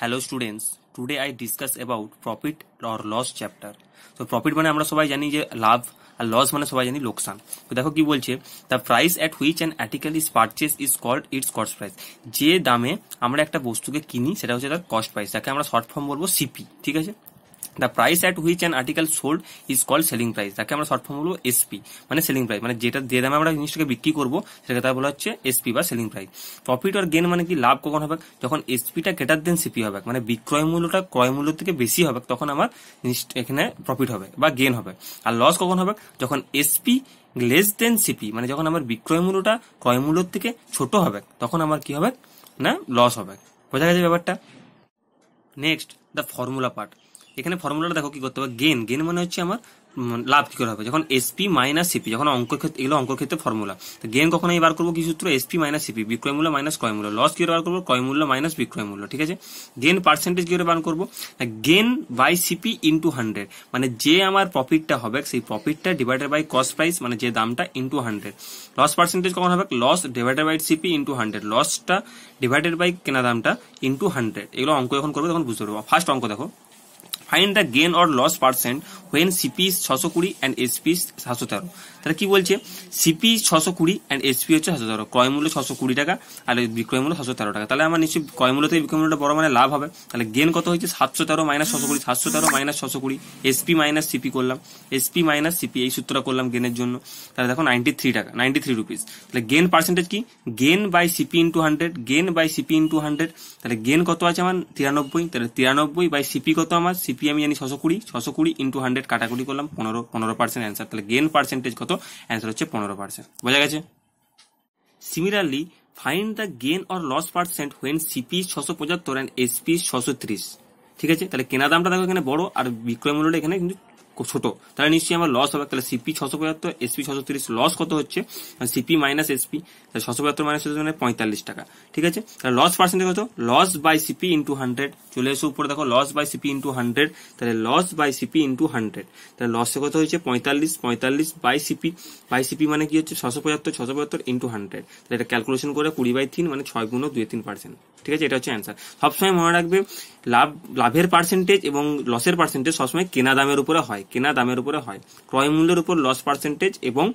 hello students today I discuss about profit or loss chapter তো profit মানে আমরা সবাই জানি যে লাভ আর লস মানে সবাই জানি লোকসান তো দেখো কি বলছে the price at which and article is purchase is called its cost price যে দামে আমরা একটা বস্তুকে কিনি সেটা হচ্ছে তার কস্ট প্রাইস তাকে আমরা শর্ট ফর্ম বলবো সিপি ঠিক আছে the price at which an article sold is call selling price তাকে আমরা শর্ট ফর্ম বলবো এসপি মানে সেলিং প্রাইস মানে যেটা দিয়ে দামে আমরা জিনিসটাকে বিক্রি করবো সেটাকে তারা বলা হচ্ছে এসপি বা সেলিং প্রাইস প্রফিট আর গেন মানে কি লাভ কখন হবে যখন এসপিটা গ্রেটার দেন সিপি হবে মানে বিক্রয় মূল্যটা ক্রয় মূল্য থেকে বেশি হবে তখন আমার জিনিস এখানে প্রফিট হবে বা গেন হবে আর লস কখন হবে যখন এসপি লেস দেন সিপি মানে যখন আমার বিক্রয় মূল্যটা ক্রয় মূল্য থেকে ছোট হবে তখন আমার কি হবে না লস হবে বোঝা গেছে ব্যাপারটা নেক্সট দ্য ফর্মুলা পার্ট এখানে ফর্মুলাটা দেখো কি করতে হবে গেন গেন মানে হচ্ছে আমার লাভ কি করে হবে যখন এসপি মাইনাস সিপি যখন অঙ্ক ক্ষেত্রে এগুলো অঙ্ক ক্ষেত্রে ফর্মুলা তো গেন কখন আমি বার করবো কি সূত্র এসপি মাইনাস সিপি বিক্রয় মূল্য মাইনাস ক্রয় মূল্য লস কি বার করবো ক্রয় মূল্য মাইনাস বিক্রয় মূল্য ঠিক আছে গেন পার্সেন্টেজ কি বার করবো gain by CP into hundred মানে যে আমার প্রফিটটা হবে সেই প্রফিটটা ডিভাইডেড বাই কস্ট প্রাইস মানে যে দামটা ইন্টু হান্ড্রেড লস পার্সেন্টেজ কখন হবে loss divided by CP into hundred লসটা ডিভাইডেড বাই কেনা দামটা ইন্টু হান্ড্রেড এগুলো অঙ্ক যখন করবে তখন বুঝতে পারবো ফার্স্ট অঙ্ক দেখো find the gain or loss percent when CP ছশো কুড়ি অ্যান্ড এসপি সাতশো তেরো তাহলে কি বলছে সিপি ছশো কুড়ি অ্যান্ড এসপি হচ্ছে সাতশো তেরো ক্রয় মূল্য ছশো কুড়ি টাকা আর বিক্রয় মূল্য সাতশো তেরো টাকা তাহলে আমার নিশ্চয়ই ক্রয় মূল্য থেকে বিক্রয় মূল্যটা বড় মানে লাভ হবে তাহলে গেন কত হয়েছে সাতশো তেরো মাইনাস ছশো কুড়ি সাতশো তেরো মাইনাস ছশো কুড়ি এসপি মাইনাস সিপি করলাম এসপি মাইনাস সিপি এই সূত্রটা করলাম গেনের জন্য তাহলে দেখো নাইনটি থ্রি টাকা নাইনটি থ্রি রুপিস তাহলে গেন পার্সেন্টেজ কি gain by CP into hundred gain by CP into hundred তাহলে গেন কত আছে আমার তিরানব্বই তাহলে তিরানব্বই বাই সিপি কত আমার সিপি পি আমি e জানি ছশো কুড়ি ছশো কুড়ি ইন্টু হান্ড্রেড কাটাকুটি করলাম পনেরো পনেরো পার্সেন্ট অ্যান্সার তাহলে গেন পার্সেন্টেজ কত অ্যান্সার হচ্ছে পনেরো পার্সেন্ট বোঝা গেছে similarly find the gain or loss percent when CP ছশো পঁচাত্তর অ্যান্ড এসপি ছশো ত্রিশ ঠিক আছে তাহলে কেনা দামটা দেখো এখানে বড় আর বিক্রয় মূল্যটা এখানে কিন্তু ছোট তাহলে নিশ্চয়ই আমার লস হবে তাহলে সিপি ছশো পঁচাত্তর এসপি ছশো তিরিশ লস কত হচ্ছে সিপি মাইনাস এসপি তাহলে ছশো পঁচাত্তর মাইনাস মানে পঁয়তাল্লিশ টাকা ঠিক আছে তাহলে লস পার্সেন্টেজ কত loss by CP into hundred চলে এসো উপরে দেখো loss by CP into hundred তাহলে loss by CP into hundred তাহলে লসে কত হয়েছে পঁয়তাল্লিশ পঁয়তাল্লিশ বাই সিপি বাই সিপি মানে কি হচ্ছে ছশো পঁচাত্তর ছশো পঁচাত্তর ইন্টু হান্ড্রেড তাহলে এটা ক্যালকুলেশন করে কুড়ি বাই তিন মানে ছয় গুণ দুই তিন পার্সেন্ট ঠিক আছে এটা হচ্ছে অ্যান্সার সবসময় মনে রাখবে লাভ লাভের পার্সেন্টেজ এবং লসের পার্সেন্টেজ সবসময় কেনা দামের উপরে হয় হয় কেনা দামের উপরে হয় ক্রয় মূল্যের উপর লস পার্সেন্টেজ এবং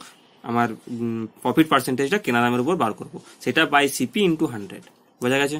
আমার প্রফিট পার্সেন্টেজটা কেনা দামের উপর বার করব সেটা বাই সিপি ইন্টু হান্ড্রেড বোঝা গেছে